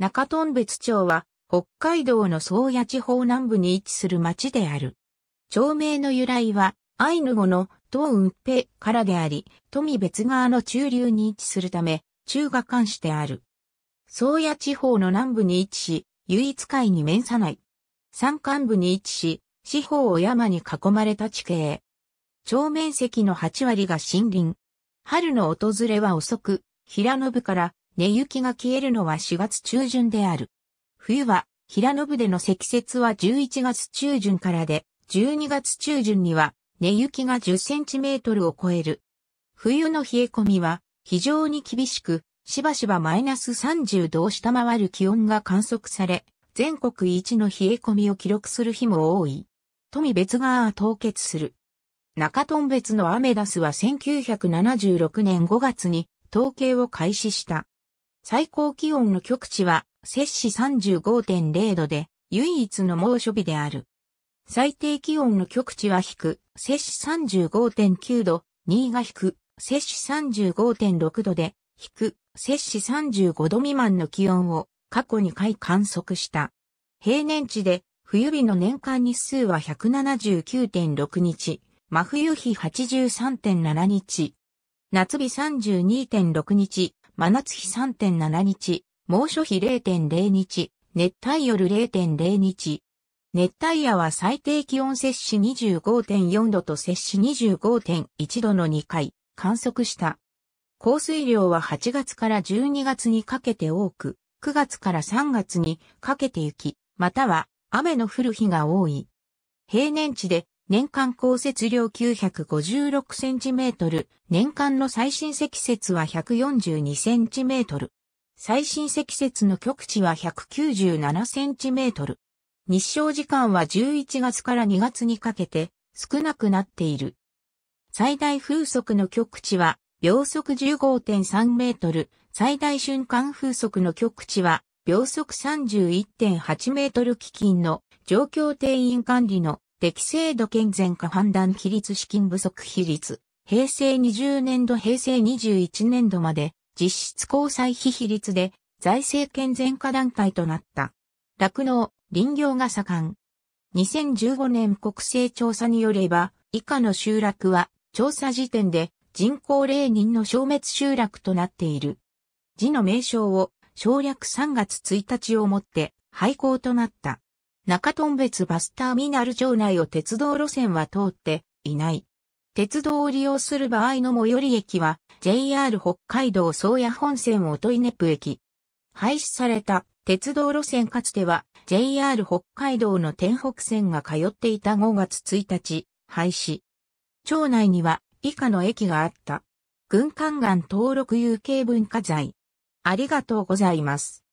中ト別町は、北海道の宗谷地方南部に位置する町である。町名の由来は、アイヌ語の東雲平からであり、富別川の中流に位置するため、中が関市である。宗谷地方の南部に位置し、唯一海に面さない。山間部に位置し、四方を山に囲まれた地形。町面積の8割が森林。春の訪れは遅く、平野部から寝雪が消えるのは4月中旬である。冬は、平野部での積雪は11月中旬からで、12月中旬には、寝雪が10センチメートルを超える。冬の冷え込みは、非常に厳しく、しばしばマイナス30度を下回る気温が観測され、全国一の冷え込みを記録する日も多い。富別川は凍結する。中トン別のアメダスは1976年5月に統計を開始した。最高気温の極地は、摂氏35.0度で、唯一の猛暑日である。最低気温の極地は低、摂氏35.9度、位が低、摂氏35.6度で、低、摂氏35度未満の気温を過去2回観測した。平年値で冬日の年間日数は179.6日、真冬日83.7日、夏日32.6日、真夏日3.7日、猛暑日0.0日、熱帯夜0.0日。熱帯夜は最低気温摂氏25.4度と摂氏25.1度の2回観測した。降水量は8月から12月にかけて多く、9月から3月にかけて雪、または雨の降る日が多い。平年値で年間降雪量 956cm、年間の最新積雪は 142cm。最新積雪の極地は 197cm。日照時間は11月から2月にかけて少なくなっている。最大風速の極地は秒速15.3メートル、最大瞬間風速の極地は秒速31.8メートル基金の状況定員管理の適正度健全化判断比率資金不足比率、平成20年度平成21年度まで実質交際費比率で財政健全化段階となった。酪農、林業が盛ん。2015年国勢調査によれば、以下の集落は調査時点で人口零人の消滅集落となっている。字の名称を省略3月1日をもって廃校となった。中トン別バスターミナル町内を鉄道路線は通っていない。鉄道を利用する場合の最寄り駅は JR 北海道宗谷本線音威ネプ駅。廃止された鉄道路線かつては JR 北海道の天北線が通っていた5月1日廃止。町内には以下の駅があった。軍艦岩登録有形文化財。ありがとうございます。